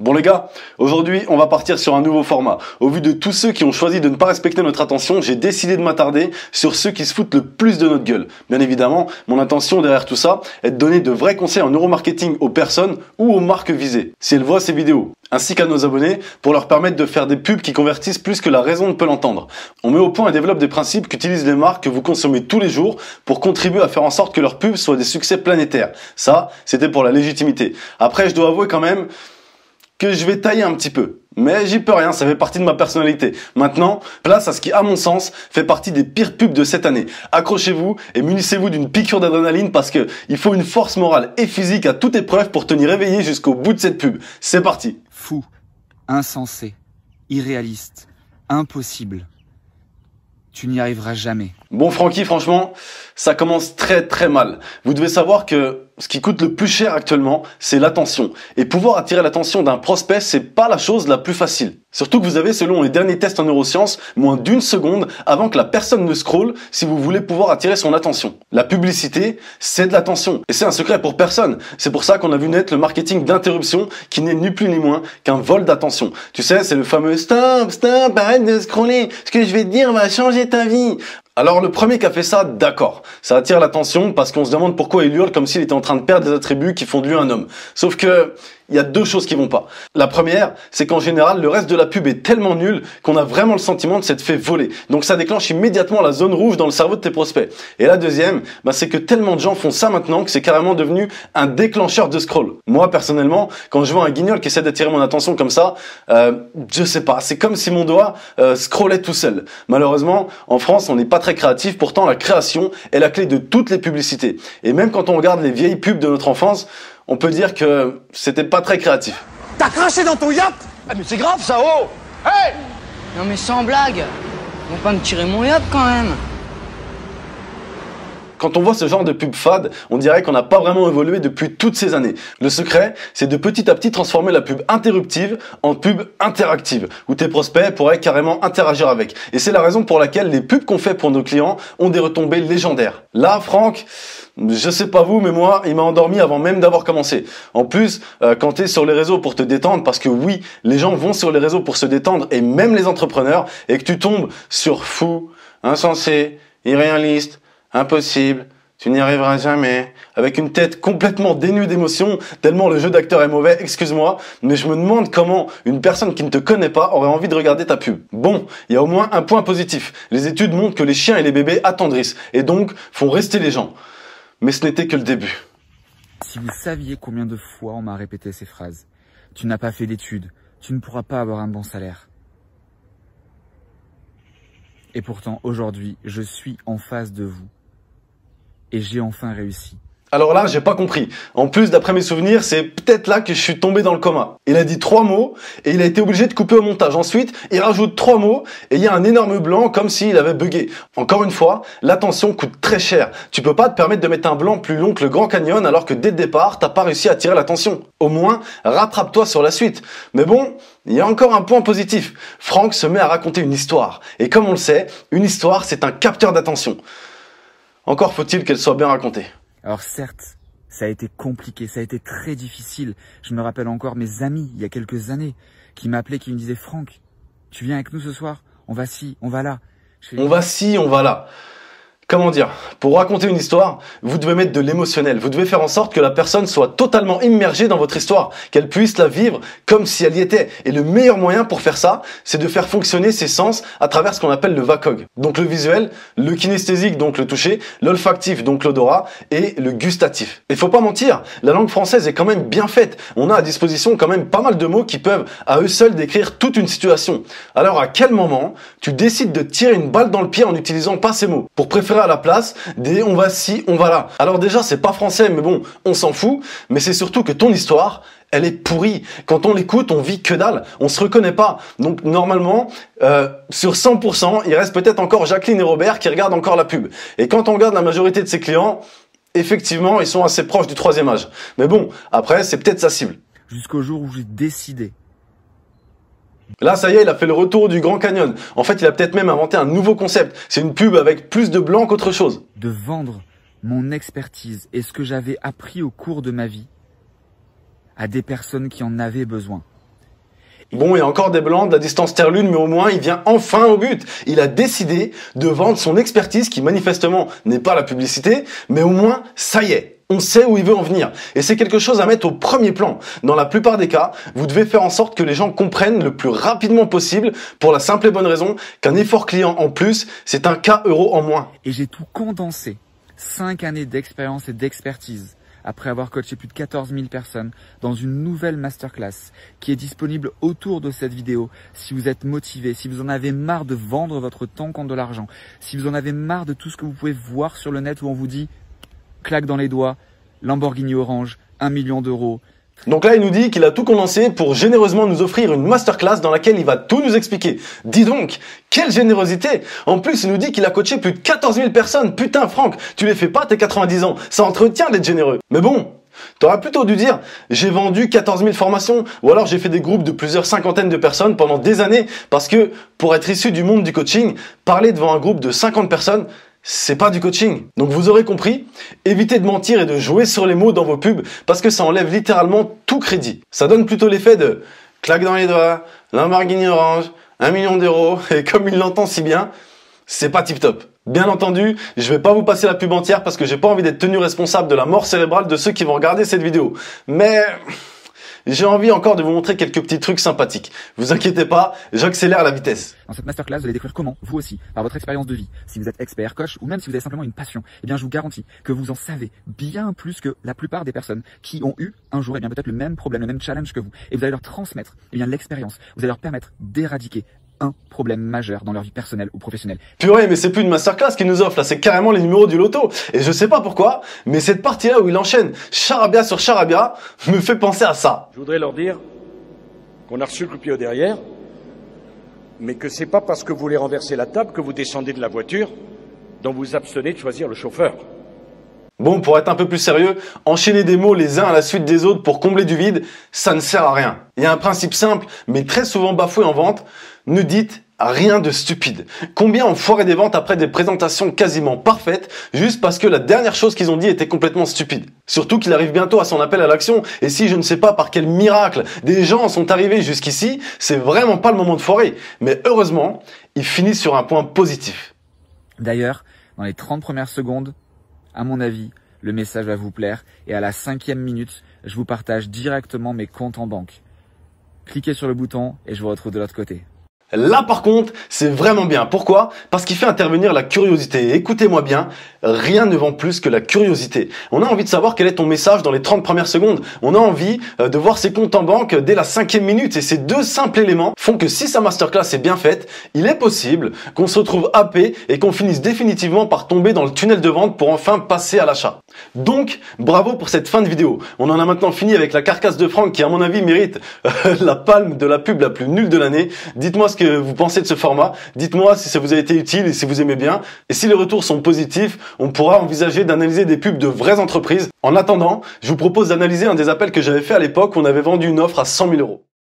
Bon les gars, aujourd'hui on va partir sur un nouveau format. Au vu de tous ceux qui ont choisi de ne pas respecter notre attention, j'ai décidé de m'attarder sur ceux qui se foutent le plus de notre gueule. Bien évidemment, mon intention derrière tout ça est de donner de vrais conseils en neuromarketing aux personnes ou aux marques visées, si elles voient ces vidéos ainsi qu'à nos abonnés pour leur permettre de faire des pubs qui convertissent plus que la raison ne peut l'entendre. On met au point et développe des principes qu'utilisent les marques que vous consommez tous les jours pour contribuer à faire en sorte que leurs pubs soient des succès planétaires. Ça, c'était pour la légitimité. Après, je dois avouer quand même que je vais tailler un petit peu. Mais j'y peux rien, ça fait partie de ma personnalité. Maintenant, place à ce qui, à mon sens, fait partie des pires pubs de cette année. Accrochez-vous et munissez-vous d'une piqûre d'adrénaline parce que il faut une force morale et physique à toute épreuve pour tenir éveillé jusqu'au bout de cette pub. C'est parti. Fou, insensé, irréaliste, impossible. Tu n'y arriveras jamais. Bon, Francky, franchement, ça commence très très mal. Vous devez savoir que ce qui coûte le plus cher actuellement, c'est l'attention. Et pouvoir attirer l'attention d'un prospect, c'est pas la chose la plus facile. Surtout que vous avez, selon les derniers tests en neurosciences, moins d'une seconde avant que la personne ne scrolle si vous voulez pouvoir attirer son attention. La publicité, c'est de l'attention. Et c'est un secret pour personne. C'est pour ça qu'on a vu naître le marketing d'interruption qui n'est ni plus ni moins qu'un vol d'attention. Tu sais, c'est le fameux stop, stop, arrête de scroller. Ce que je vais te dire va changer ta vie. Alors le premier qui a fait ça, d'accord, ça attire l'attention parce qu'on se demande pourquoi il hurle comme s'il était en train de perdre des attributs qui font de lui un homme. Sauf que il y a deux choses qui vont pas. La première, c'est qu'en général, le reste de la pub est tellement nul qu'on a vraiment le sentiment de s'être fait voler. Donc ça déclenche immédiatement la zone rouge dans le cerveau de tes prospects. Et la deuxième, bah, c'est que tellement de gens font ça maintenant que c'est carrément devenu un déclencheur de scroll. Moi, personnellement, quand je vois un guignol qui essaie d'attirer mon attention comme ça, euh, je sais pas, c'est comme si mon doigt euh, scrollait tout seul. Malheureusement, en France, on n'est pas très créatif, pourtant la création est la clé de toutes les publicités. Et même quand on regarde les vieilles pubs de notre enfance, on peut dire que c'était pas très créatif. T'as craché dans ton yacht ah, mais c'est grave ça, oh Hey Non mais sans blague, ils vont pas me tirer mon yacht quand même quand on voit ce genre de pub fade, on dirait qu'on n'a pas vraiment évolué depuis toutes ces années. Le secret, c'est de petit à petit transformer la pub interruptive en pub interactive, où tes prospects pourraient carrément interagir avec. Et c'est la raison pour laquelle les pubs qu'on fait pour nos clients ont des retombées légendaires. Là, Franck, je sais pas vous, mais moi, il m'a endormi avant même d'avoir commencé. En plus, euh, quand tu es sur les réseaux pour te détendre, parce que oui, les gens vont sur les réseaux pour se détendre, et même les entrepreneurs, et que tu tombes sur fou, insensé, irréaliste, impossible, tu n'y arriveras jamais, avec une tête complètement dénue d'émotion, tellement le jeu d'acteur est mauvais, excuse-moi, mais je me demande comment une personne qui ne te connaît pas aurait envie de regarder ta pub. Bon, il y a au moins un point positif. Les études montrent que les chiens et les bébés attendrissent, et donc font rester les gens. Mais ce n'était que le début. Si vous saviez combien de fois on m'a répété ces phrases, tu n'as pas fait d'études, tu ne pourras pas avoir un bon salaire. Et pourtant, aujourd'hui, je suis en face de vous et j'ai enfin réussi. Alors là, j'ai pas compris. En plus, d'après mes souvenirs, c'est peut-être là que je suis tombé dans le coma. Il a dit trois mots et il a été obligé de couper au montage. Ensuite, il rajoute trois mots et il y a un énorme blanc comme s'il avait bugué. Encore une fois, l'attention coûte très cher. Tu peux pas te permettre de mettre un blanc plus long que le Grand Canyon alors que dès le départ, t'as pas réussi à attirer l'attention. Au moins, rattrape-toi sur la suite. Mais bon, il y a encore un point positif. Franck se met à raconter une histoire. Et comme on le sait, une histoire, c'est un capteur d'attention. Encore faut-il qu'elle soit bien racontée. Alors certes, ça a été compliqué, ça a été très difficile. Je me rappelle encore mes amis, il y a quelques années, qui m'appelaient, qui me disaient « Franck, tu viens avec nous ce soir On va ci, on va là. » On va ci, on va là. Comment dire Pour raconter une histoire, vous devez mettre de l'émotionnel. Vous devez faire en sorte que la personne soit totalement immergée dans votre histoire, qu'elle puisse la vivre comme si elle y était. Et le meilleur moyen pour faire ça, c'est de faire fonctionner ses sens à travers ce qu'on appelle le VACOG. Donc le visuel, le kinesthésique, donc le toucher, l'olfactif, donc l'odorat, et le gustatif. Et faut pas mentir, la langue française est quand même bien faite. On a à disposition quand même pas mal de mots qui peuvent à eux seuls décrire toute une situation. Alors à quel moment tu décides de tirer une balle dans le pied en n'utilisant pas ces mots Pour préférer à la place des on va si, on va là. Alors déjà, c'est pas français, mais bon, on s'en fout. Mais c'est surtout que ton histoire, elle est pourrie. Quand on l'écoute, on vit que dalle. On se reconnaît pas. Donc normalement, euh, sur 100%, il reste peut-être encore Jacqueline et Robert qui regardent encore la pub. Et quand on regarde la majorité de ses clients, effectivement, ils sont assez proches du troisième âge. Mais bon, après, c'est peut-être sa cible. Jusqu'au jour où j'ai décidé Là, ça y est, il a fait le retour du Grand Canyon. En fait, il a peut-être même inventé un nouveau concept. C'est une pub avec plus de blanc qu'autre chose. De vendre mon expertise et ce que j'avais appris au cours de ma vie à des personnes qui en avaient besoin. Bon, il y a encore des blancs, de la distance Terre-Lune, mais au moins, il vient enfin au but. Il a décidé de vendre son expertise, qui manifestement n'est pas la publicité, mais au moins, ça y est, on sait où il veut en venir. Et c'est quelque chose à mettre au premier plan. Dans la plupart des cas, vous devez faire en sorte que les gens comprennent le plus rapidement possible pour la simple et bonne raison qu'un effort client en plus, c'est un cas euro en moins. Et j'ai tout condensé. Cinq années d'expérience et d'expertise après avoir coaché plus de 14 000 personnes dans une nouvelle masterclass qui est disponible autour de cette vidéo. Si vous êtes motivé, si vous en avez marre de vendre votre temps contre de l'argent, si vous en avez marre de tout ce que vous pouvez voir sur le net où on vous dit claque dans les doigts, Lamborghini orange, 1 million d'euros. Donc là, il nous dit qu'il a tout condensé pour généreusement nous offrir une masterclass dans laquelle il va tout nous expliquer. Dis donc, quelle générosité En plus, il nous dit qu'il a coaché plus de 14 000 personnes. Putain, Franck, tu les fais pas tes 90 ans. Ça entretient d'être généreux. Mais bon, T'aurais plutôt dû dire j'ai vendu 14 000 formations ou alors j'ai fait des groupes de plusieurs cinquantaines de personnes pendant des années parce que pour être issu du monde du coaching, parler devant un groupe de 50 personnes, c'est pas du coaching. Donc vous aurez compris, évitez de mentir et de jouer sur les mots dans vos pubs parce que ça enlève littéralement tout crédit. Ça donne plutôt l'effet de claque dans les doigts, Lamborghini orange, un million d'euros et comme il l'entend si bien, c'est pas tip top. Bien entendu, je vais pas vous passer la pub entière parce que j'ai pas envie d'être tenu responsable de la mort cérébrale de ceux qui vont regarder cette vidéo. Mais j'ai envie encore de vous montrer quelques petits trucs sympathiques. Vous inquiétez pas, j'accélère la vitesse. Dans cette masterclass, vous allez découvrir comment, vous aussi, par votre expérience de vie, si vous êtes expert, coach, ou même si vous avez simplement une passion, eh bien, je vous garantis que vous en savez bien plus que la plupart des personnes qui ont eu un jour, eh bien, peut-être le même problème, le même challenge que vous. Et vous allez leur transmettre, eh bien, l'expérience. Vous allez leur permettre d'éradiquer un problème majeur dans leur vie personnelle ou professionnelle. Purée, mais c'est plus une masterclass qu'il nous offre, là, c'est carrément les numéros du loto. Et je sais pas pourquoi, mais cette partie-là où il enchaîne charabia sur charabia me fait penser à ça. Je voudrais leur dire qu'on a reçu le coup de pied au derrière, mais que c'est pas parce que vous voulez renverser la table que vous descendez de la voiture dont vous abstenez de choisir le chauffeur. Bon, pour être un peu plus sérieux, enchaîner des mots les uns à la suite des autres pour combler du vide, ça ne sert à rien. Il y a un principe simple, mais très souvent bafoué en vente, ne dites rien de stupide. Combien ont foiré des ventes après des présentations quasiment parfaites juste parce que la dernière chose qu'ils ont dit était complètement stupide. Surtout qu'il arrive bientôt à son appel à l'action et si je ne sais pas par quel miracle des gens sont arrivés jusqu'ici, c'est vraiment pas le moment de foirer. Mais heureusement, ils finissent sur un point positif. D'ailleurs, dans les 30 premières secondes, à mon avis, le message va vous plaire et à la cinquième minute, je vous partage directement mes comptes en banque. Cliquez sur le bouton et je vous retrouve de l'autre côté. Là par contre, c'est vraiment bien. Pourquoi Parce qu'il fait intervenir la curiosité. Écoutez-moi bien, rien ne vend plus que la curiosité. On a envie de savoir quel est ton message dans les 30 premières secondes. On a envie euh, de voir ses comptes en banque dès la cinquième minute. Et ces deux simples éléments font que si sa masterclass est bien faite, il est possible qu'on se retrouve happé et qu'on finisse définitivement par tomber dans le tunnel de vente pour enfin passer à l'achat. Donc, bravo pour cette fin de vidéo. On en a maintenant fini avec la carcasse de Franck qui à mon avis mérite euh, la palme de la pub la plus nulle de l'année. Dites-moi ce que vous pensez de ce format. Dites-moi si ça vous a été utile et si vous aimez bien. Et si les retours sont positifs, on pourra envisager d'analyser des pubs de vraies entreprises. En attendant, je vous propose d'analyser un des appels que j'avais fait à l'époque où on avait vendu une offre à 100 000 euros.